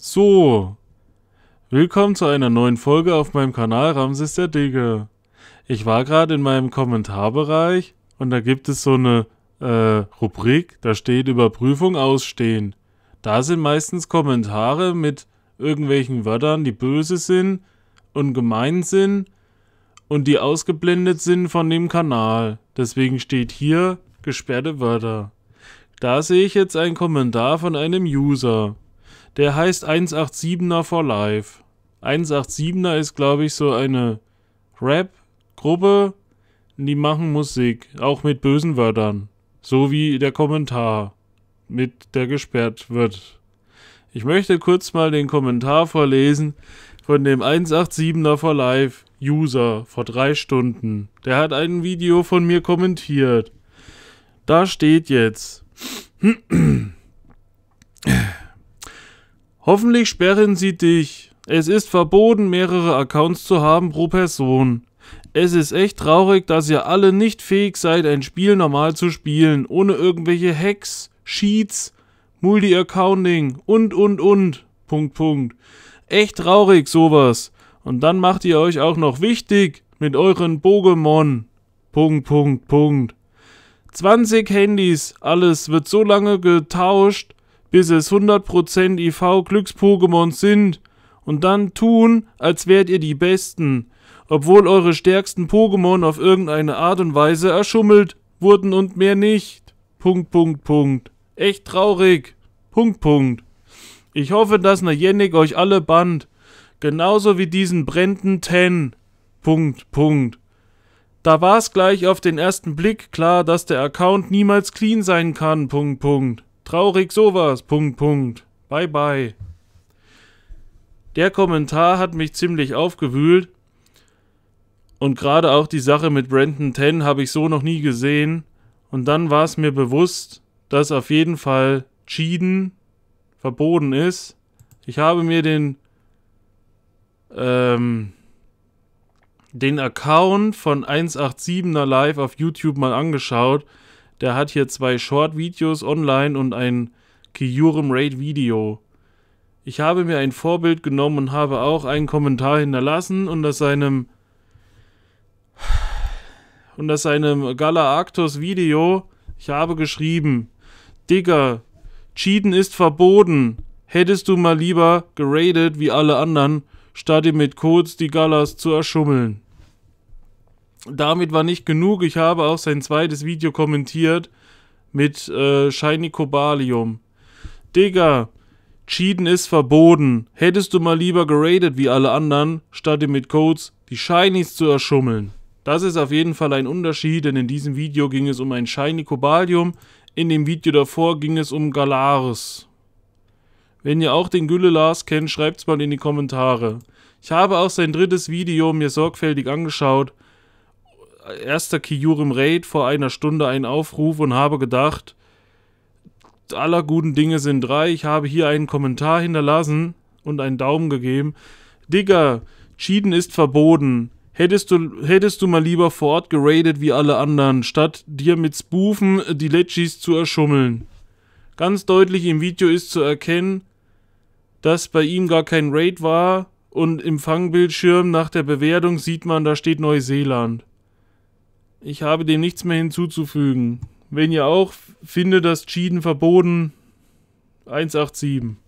So, willkommen zu einer neuen Folge auf meinem Kanal Ramses der Digge. Ich war gerade in meinem Kommentarbereich und da gibt es so eine äh, Rubrik, da steht Überprüfung ausstehen. Da sind meistens Kommentare mit irgendwelchen Wörtern, die böse sind und gemein sind und die ausgeblendet sind von dem Kanal. Deswegen steht hier gesperrte Wörter. Da sehe ich jetzt einen Kommentar von einem User. Der heißt 187er for Life. 187er ist, glaube ich, so eine Rap-Gruppe, die machen Musik, auch mit bösen Wörtern. So wie der Kommentar, mit der gesperrt wird. Ich möchte kurz mal den Kommentar vorlesen von dem 187er for Life User vor drei Stunden. Der hat ein Video von mir kommentiert. Da steht jetzt. Hoffentlich sperren sie dich. Es ist verboten, mehrere Accounts zu haben pro Person. Es ist echt traurig, dass ihr alle nicht fähig seid, ein Spiel normal zu spielen, ohne irgendwelche Hacks, Sheets, Multi-Accounting und, und, und. Punkt, Punkt. Echt traurig, sowas. Und dann macht ihr euch auch noch wichtig mit euren Pokémon. Punkt, Punkt, Punkt. 20 Handys, alles wird so lange getauscht, bis es 100% IV Glückspokémon sind und dann tun, als wärt ihr die Besten, obwohl eure stärksten Pokémon auf irgendeine Art und Weise erschummelt wurden und mehr nicht. Punkt, Punkt, Punkt. Echt traurig. Punkt, Punkt. Ich hoffe, dass ne Yannick euch alle band. Genauso wie diesen brennenden Ten. Punkt, Punkt. Da war's gleich auf den ersten Blick klar, dass der Account niemals clean sein kann. Punkt, Punkt. Traurig sowas. Punkt, Punkt. Bye, bye. Der Kommentar hat mich ziemlich aufgewühlt. Und gerade auch die Sache mit Brandon Ten habe ich so noch nie gesehen. Und dann war es mir bewusst, dass auf jeden Fall Cheaten verboten ist. Ich habe mir den, ähm, den Account von 187er Live auf YouTube mal angeschaut der hat hier zwei Short-Videos online und ein Kyurem Raid-Video. Ich habe mir ein Vorbild genommen und habe auch einen Kommentar hinterlassen unter seinem unter seinem Gala Arctos Video. Ich habe geschrieben, Digger, Cheaten ist verboten. Hättest du mal lieber geradet wie alle anderen, statt dir mit Codes die Galas zu erschummeln damit war nicht genug. Ich habe auch sein zweites Video kommentiert mit äh, Shiny Cobalium. Digga, Cheaten ist verboten. Hättest du mal lieber geradet wie alle anderen, statt dir mit Codes die Shinies zu erschummeln. Das ist auf jeden Fall ein Unterschied, denn in diesem Video ging es um ein Shiny Cobalium. In dem Video davor ging es um Galaris. Wenn ihr auch den Gülle Lars kennt, schreibt es mal in die Kommentare. Ich habe auch sein drittes Video mir sorgfältig angeschaut erster Kijurim Raid vor einer Stunde einen Aufruf und habe gedacht, aller guten Dinge sind drei. Ich habe hier einen Kommentar hinterlassen und einen Daumen gegeben. Digga, Cheaten ist verboten. Hättest du, hättest du mal lieber vor Ort geradet wie alle anderen, statt dir mit Spoofen die Legis zu erschummeln. Ganz deutlich im Video ist zu erkennen, dass bei ihm gar kein Raid war und im Fangbildschirm nach der Bewertung sieht man, da steht Neuseeland. Ich habe dem nichts mehr hinzuzufügen. Wenn ihr auch findet, das Cheaten verboten, 187.